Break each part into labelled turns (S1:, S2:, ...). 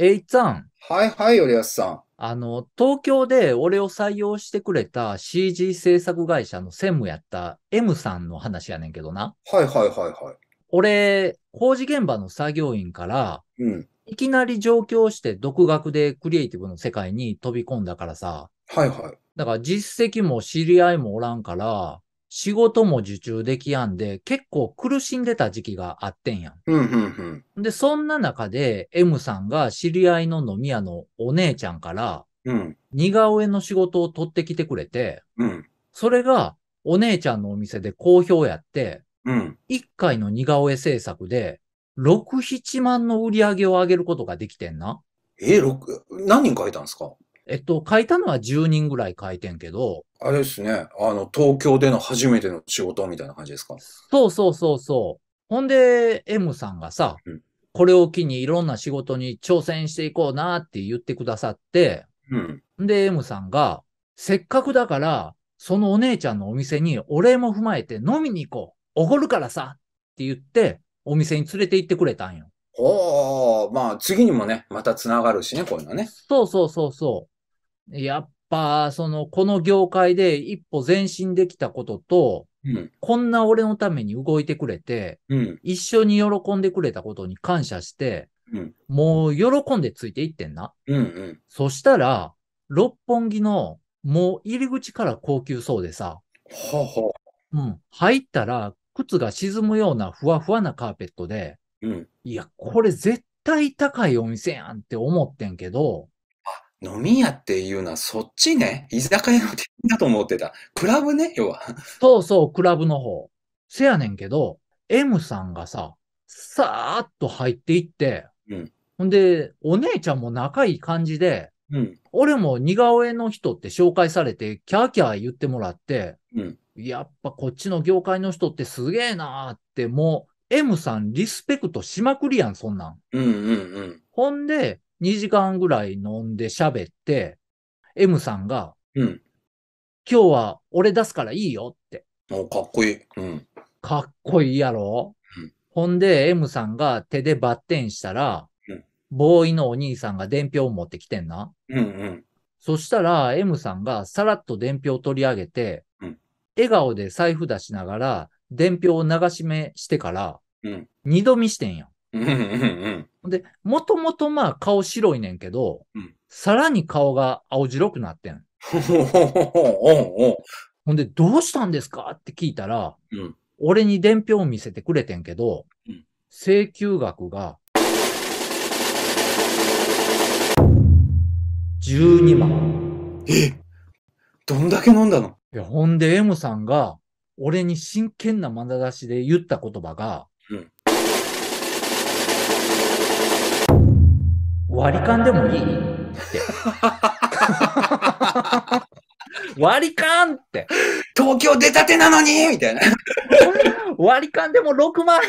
S1: えいさん。はいはい、よりやすさん。あの、東京で俺を採用してくれた CG 制作会社の専務やった M さんの話やねんけどな。はいはいはいはい。俺、工事現場の作業員から、うん、いきなり上京して独学でクリエイティブの世界に飛び込んだからさ。はいはい。だから実績も知り合いもおらんから、仕事も受注できやんで、結構苦しんでた時期があってんやん。うんう
S2: ん
S1: うん、で、そんな中で M さんが知り合いの飲み屋のお姉ちゃんから、うん、似顔絵の仕事を取ってきてくれて、うん、それがお姉ちゃんのお店で好評やって、うん、1回の似顔絵制作で、6、7万の売り上げを上げることができてんな。え6、何人書いたんですかえっと、書いたのは10人ぐらい書いてんけど。あれですね。あの、東京での初めての仕事みたいな感じですかそうそうそうそう。ほんで、M さんがさ、うん、これを機にいろんな仕事に挑戦していこうなって言ってくださって、うん。で、M さんが、せっかくだから、そのお姉ちゃんのお店にお礼も踏まえて飲みに行こう。おごるからさって言って、お店に連れて行ってくれたんよ。おお、まあ次にもね、また繋がるしね、こういうのね。そうそうそうそう。やっぱ、その、この業界で一歩前進できたことと、うん、こんな俺のために動いてくれて、うん、一緒に喜んでくれたことに感謝して、うん、もう喜んでついていってんな。うんうん、そしたら、六本木のもう入り口から高級そうでさ、うん、入ったら靴が沈むようなふわふわなカーペットで、うん、いや、これ絶対高いお店やんって思ってんけど、飲み屋っていうのはそっちね。居酒屋の店だと思ってた。クラブね、要は。そうそう、クラブの方。せやねんけど、M さんがさ、さーっと入っていって、うん、ほんで、お姉ちゃんも仲いい感じで、うん、俺も似顔絵の人って紹介されて、キャーキャー言ってもらって、うん、やっぱこっちの業界の人ってすげえなーって、もう M さんリスペクトしまくりやん、そんなん。うんうんうん、ほんで、2時間ぐらい飲んで喋って、M さんが、うん、今日は俺出すからいいよって。かっこいい。うん、かっこいいやろ、うん、ほんで、M さんが手でバッテンしたら、うん、ボーイのお兄さんが伝票を持ってきてんな。うんうん、そしたら、M さんがさらっと伝票を取り上げて、うん、笑顔で財布出しながら、伝票を流し目してから、二度見してんやん。うんうんうん。で、もともとまあ顔白いねんけど、うん、さらに顔が青白くなってん。ほんで、どうしたんですかって聞いたら、うん、俺に伝票を見せてくれてんけど、うん、請求額が、12万。えどんだけ飲んだのいや、ほんで M さんが、俺に真剣な眼差しで言った言葉が、割り勘でもいいって。割り勘って。東京出たてなのにみたいな。割り勘でも6万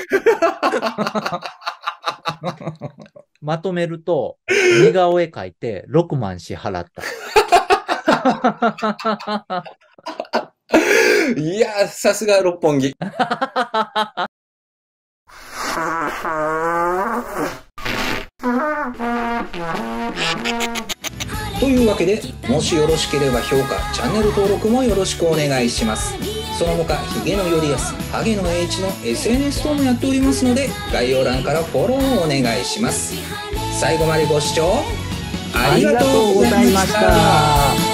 S1: まとめると、似顔絵描いて6万支払った。いやさすが六本木。
S2: というわけで
S1: もしよろしければ評価チャンネル登録もよろしくお願いしますその他ヒゲのよりやすハゲの H の SNS 等もやっておりますので概要欄からフォローをお願いします最後までご視聴ありがとうございました